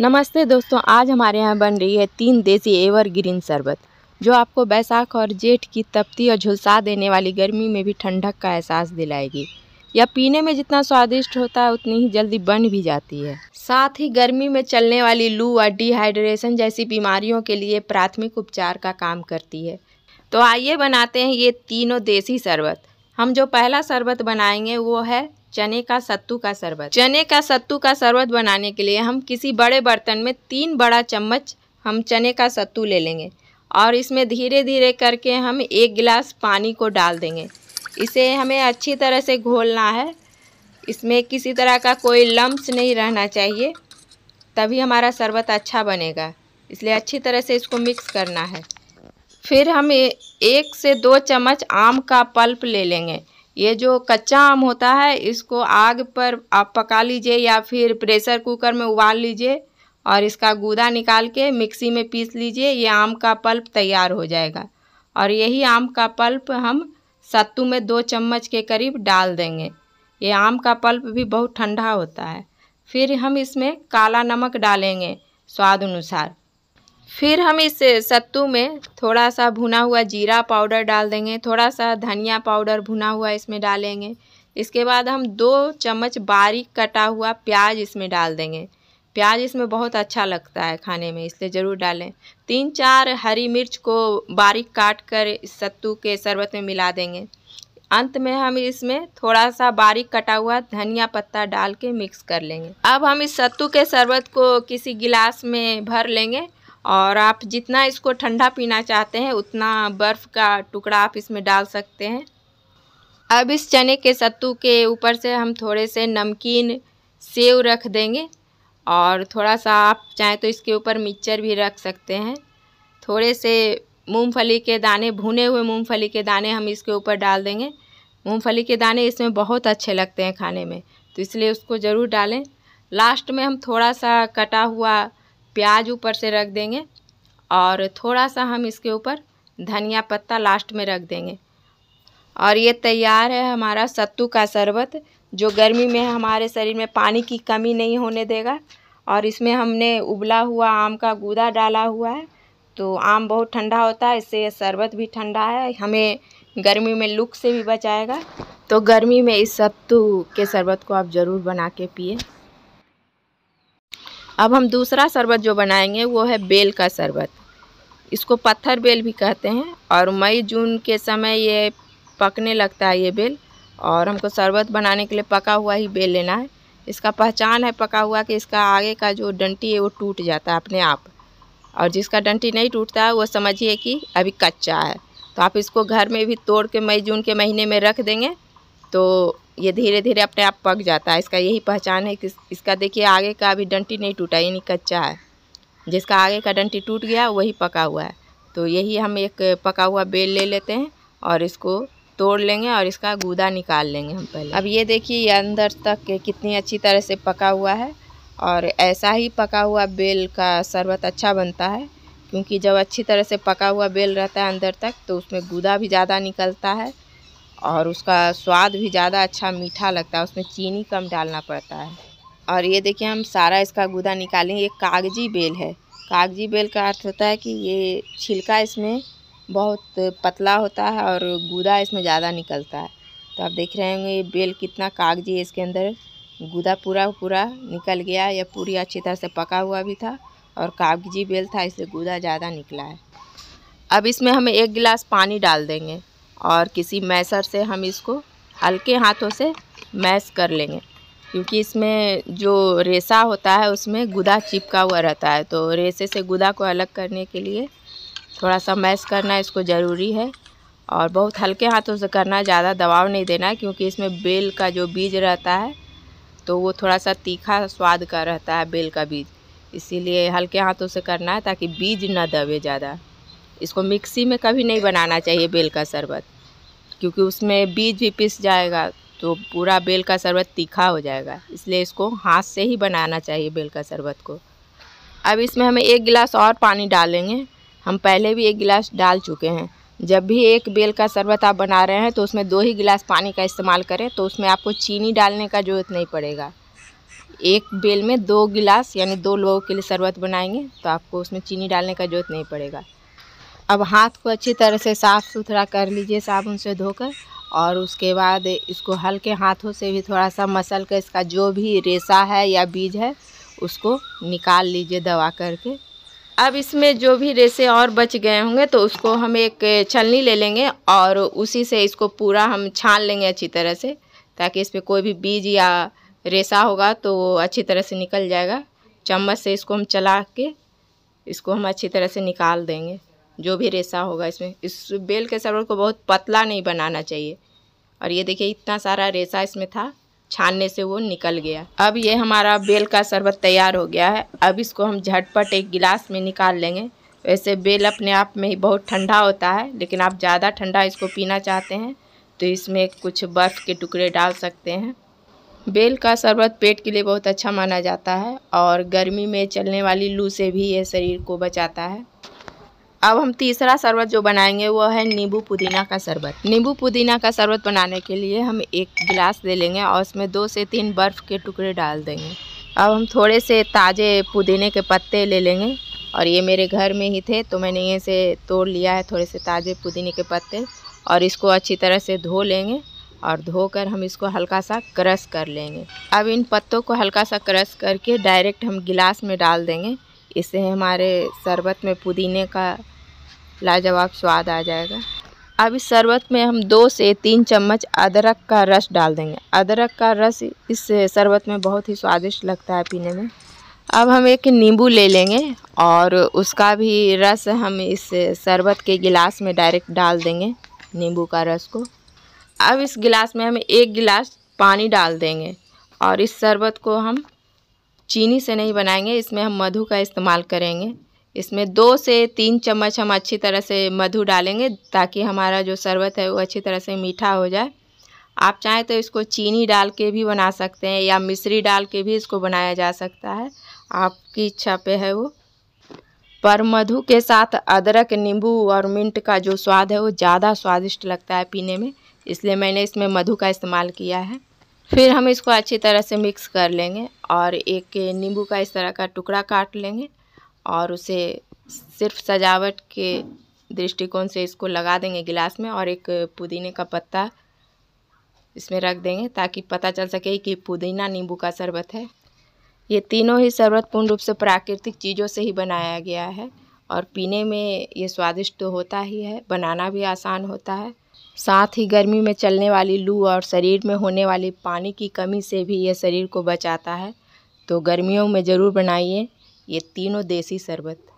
नमस्ते दोस्तों आज हमारे यहाँ बन रही है तीन देसी एवर ग्रीन शरबत जो आपको बैसाख और जेठ की तपती और झुलसा देने वाली गर्मी में भी ठंडक का एहसास दिलाएगी यह पीने में जितना स्वादिष्ट होता है उतनी ही जल्दी बन भी जाती है साथ ही गर्मी में चलने वाली लू और डिहाइड्रेशन जैसी बीमारियों के लिए प्राथमिक उपचार का काम करती है तो आइए बनाते हैं ये तीनों देसी शरबत हम जो पहला शरबत बनाएंगे वो है चने का सत्तू का शरबत चने का सत्तू का शरबत बनाने के लिए हम किसी बड़े बर्तन में तीन बड़ा चम्मच हम चने का सत्तू ले लेंगे और इसमें धीरे धीरे करके हम एक गिलास पानी को डाल देंगे इसे हमें अच्छी तरह से घोलना है इसमें किसी तरह का कोई लम्ब नहीं रहना चाहिए तभी हमारा शरबत अच्छा बनेगा इसलिए अच्छी तरह से इसको मिक्स करना है फिर हम एक से दो चम्मच आम का पल्प ले लेंगे ये जो कच्चा आम होता है इसको आग पर आप पका लीजिए या फिर प्रेशर कुकर में उबाल लीजिए और इसका गूदा निकाल के मिक्सी में पीस लीजिए ये आम का पल्प तैयार हो जाएगा और यही आम का पल्प हम सत्तू में दो चम्मच के करीब डाल देंगे ये आम का पल्प भी बहुत ठंडा होता है फिर हम इसमें काला नमक डालेंगे स्वाद अनुसार फिर हम इस सत्तू में थोड़ा सा भुना हुआ जीरा पाउडर डाल देंगे थोड़ा सा धनिया पाउडर भुना हुआ इसमें डालेंगे इसके बाद हम दो चम्मच बारीक कटा हुआ प्याज इसमें डाल देंगे प्याज इसमें बहुत अच्छा लगता है खाने में इसलिए ज़रूर डालें तीन चार हरी मिर्च को बारीक काट कर इस सत्तू के शरबत में मिला देंगे अंत में हम इसमें थोड़ा सा बारीक कटा हुआ धनिया पत्ता डाल के मिक्स कर लेंगे अब हम इस सत्तू के शरबत को किसी गिलास में भर लेंगे और आप जितना इसको ठंडा पीना चाहते हैं उतना बर्फ़ का टुकड़ा आप इसमें डाल सकते हैं अब इस चने के सत्तू के ऊपर से हम थोड़े से नमकीन सेव रख देंगे और थोड़ा सा आप चाहें तो इसके ऊपर मिक्सचर भी रख सकते हैं थोड़े से मूंगफली के दाने भुने हुए मूंगफली के दाने हम इसके ऊपर डाल देंगे मूंगफली के दाने इसमें बहुत अच्छे लगते हैं खाने में तो इसलिए उसको ज़रूर डालें लास्ट में हम थोड़ा सा कटा हुआ प्याज ऊपर से रख देंगे और थोड़ा सा हम इसके ऊपर धनिया पत्ता लास्ट में रख देंगे और ये तैयार है हमारा सत्तू का शरबत जो गर्मी में हमारे शरीर में पानी की कमी नहीं होने देगा और इसमें हमने उबला हुआ आम का गूदा डाला हुआ है तो आम बहुत ठंडा होता है इससे शरबत भी ठंडा है हमें गर्मी में लुक से भी बचाएगा तो गर्मी में इस सत्तू के शरबत को आप ज़रूर बना के पिए अब हम दूसरा शरबत जो बनाएंगे वो है बेल का शरबत इसको पत्थर बेल भी कहते हैं और मई जून के समय ये पकने लगता है ये बेल और हमको शरबत बनाने के लिए पका हुआ ही बेल लेना है इसका पहचान है पका हुआ कि इसका आगे का जो डंटी है वो टूट जाता है अपने आप और जिसका डंटी नहीं टूटता है वो समझिए कि अभी कच्चा है तो आप इसको घर में भी तोड़ के मई जून के महीने में रख देंगे तो ये धीरे धीरे अपने आप पक जाता है इसका यही पहचान है कि इसका देखिए आगे का अभी डंटी नहीं टूटा यानी कच्चा है जिसका आगे का डंटी टूट गया वही पका हुआ है तो यही हम एक पका हुआ बेल ले लेते हैं और इसको तोड़ लेंगे और इसका गूदा निकाल लेंगे हम पहले अब ये देखिए ये अंदर तक कितनी अच्छी तरह से पका हुआ है और ऐसा ही पका हुआ बेल का शरबत अच्छा बनता है क्योंकि जब अच्छी तरह से पका हुआ बेल रहता है अंदर तक तो उसमें गूदा भी ज़्यादा निकलता है और उसका स्वाद भी ज़्यादा अच्छा मीठा लगता है उसमें चीनी कम डालना पड़ता है और ये देखिए हम सारा इसका गुदा निकालेंगे ये कागजी बेल है कागजी बेल का अर्थ होता है कि ये छिलका इसमें बहुत पतला होता है और गुदा इसमें ज़्यादा निकलता है तो आप देख रहे होंगे ये बेल कितना कागजी है इसके अंदर गुदा पूरा पूरा निकल गया या पूरी अच्छी तरह से पका हुआ भी था और कागजी बेल था इसलिए गुदा ज़्यादा निकला है अब इसमें हम एक गिलास पानी डाल देंगे और किसी मैसर से हम इसको हल्के हाथों से मैस कर लेंगे क्योंकि इसमें जो रेसा होता है उसमें गुदा चिपका हुआ रहता है तो रेसे से गुदा को अलग करने के लिए थोड़ा सा मैस करना इसको ज़रूरी है और बहुत हल्के हाथों से करना ज़्यादा दबाव नहीं देना है क्योंकि इसमें बेल का जो बीज रहता है तो वो थोड़ा सा तीखा स्वाद का रहता है बेल का बीज इसीलिए हल्के हाथों से करना है ताकि बीज ना दबे ज़्यादा इसको मिक्सी में कभी नहीं बनाना चाहिए बेल का शरबत क्योंकि उसमें बीज भी पिस जाएगा तो पूरा बेल का शरबत तीखा हो जाएगा इसलिए इसको हाथ से ही बनाना चाहिए बेल का शरबत को अब इसमें हमें एक गिलास और पानी डालेंगे हम पहले भी एक गिलास डाल चुके हैं जब भी एक बेल का शरबत आप बना रहे हैं तो उसमें दो ही गिलास पानी का इस्तेमाल करें तो उसमें आपको चीनी डालने का ज़रूरत नहीं पड़ेगा एक बेल में दो गिलास यानी दो लोगों के लिए शरबत बनाएंगे तो आपको उसमें चीनी डालने का ज़रूरत नहीं पड़ेगा अब हाथ को अच्छी तरह से साफ़ सुथरा कर लीजिए साबुन से धोकर और उसके बाद इसको हल्के हाथों से भी थोड़ा सा मसल कर इसका जो भी रेशा है या बीज है उसको निकाल लीजिए दवा करके अब इसमें जो भी रेसे और बच गए होंगे तो उसको हम एक छलनी ले लेंगे और उसी से इसको पूरा हम छान लेंगे अच्छी तरह से ताकि इस पर कोई भी बीज या रेशा होगा तो वो अच्छी तरह से निकल जाएगा चम्मच से इसको हम चला के इसको हम अच्छी तरह से निकाल देंगे जो भी रेशा होगा इसमें इस बेल के शरबत को बहुत पतला नहीं बनाना चाहिए और ये देखिए इतना सारा रेशा इसमें था छानने से वो निकल गया अब ये हमारा बेल का शरबत तैयार हो गया है अब इसको हम झटपट एक गिलास में निकाल लेंगे वैसे बेल अपने आप में ही बहुत ठंडा होता है लेकिन आप ज़्यादा ठंडा इसको पीना चाहते हैं तो इसमें कुछ बर्फ़ के टुकड़े डाल सकते हैं बेल का शरबत पेट के लिए बहुत अच्छा माना जाता है और गर्मी में चलने वाली लू से भी ये शरीर को बचाता है अब हम तीसरा शरबत जो बनाएंगे वो है नींबू पुदीना का शरबत नींबू पुदीना का शरबत बनाने के लिए हम एक गिलास ले लेंगे और उसमें दो से तीन बर्फ़ के टुकड़े डाल देंगे अब हम थोड़े से ताज़े पुदीने के पत्ते ले लेंगे और ये मेरे घर में ही थे तो मैंने ये से तोड़ लिया है थोड़े से ताज़े पुदीने के पत्ते और इसको अच्छी तरह से धो लेंगे और धोकर हम इसको हल्का सा क्रश कर लेंगे अब इन पत्तों को हल्का सा क्रश करके डायरेक्ट हम गिलास में डाल देंगे इससे हमारे शरबत में पुदीने का लाजवाब स्वाद आ जाएगा अब इस शरबत में हम दो से तीन चम्मच अदरक का रस डाल देंगे अदरक का रस इस शरबत में बहुत ही स्वादिष्ट लगता है पीने में अब हम एक नींबू ले लेंगे और उसका भी रस हम इस शरबत के गिलास में डायरेक्ट डाल देंगे नींबू का रस को अब इस गिलास में हम एक गिलास पानी डाल देंगे और इस शरबत को हम चीनी से नहीं बनाएंगे इसमें हम मधु का इस्तेमाल करेंगे इसमें दो से तीन चम्मच हम अच्छी तरह से मधु डालेंगे ताकि हमारा जो शरबत है वो अच्छी तरह से मीठा हो जाए आप चाहें तो इसको चीनी डाल के भी बना सकते हैं या मिश्री डाल के भी इसको बनाया जा सकता है आपकी इच्छा पे है वो पर मधु के साथ अदरक नींबू और मिंट का जो स्वाद है वो ज़्यादा स्वादिष्ट लगता है पीने में इसलिए मैंने इसमें मधु का इस्तेमाल किया है फिर हम इसको अच्छी तरह से मिक्स कर लेंगे और एक नींबू का इस तरह का टुकड़ा काट लेंगे और उसे सिर्फ सजावट के दृष्टिकोण से इसको लगा देंगे गिलास में और एक पुदीने का पत्ता इसमें रख देंगे ताकि पता चल सके कि पुदीना नींबू का शरबत है ये तीनों ही शरबत पूर्ण रूप से प्राकृतिक चीज़ों से ही बनाया गया है और पीने में ये स्वादिष्ट तो होता ही है बनाना भी आसान होता है साथ ही गर्मी में चलने वाली लू और शरीर में होने वाली पानी की कमी से भी ये शरीर को बचाता है तो गर्मियों में ज़रूर बनाइए ये तीनों देसी शरबत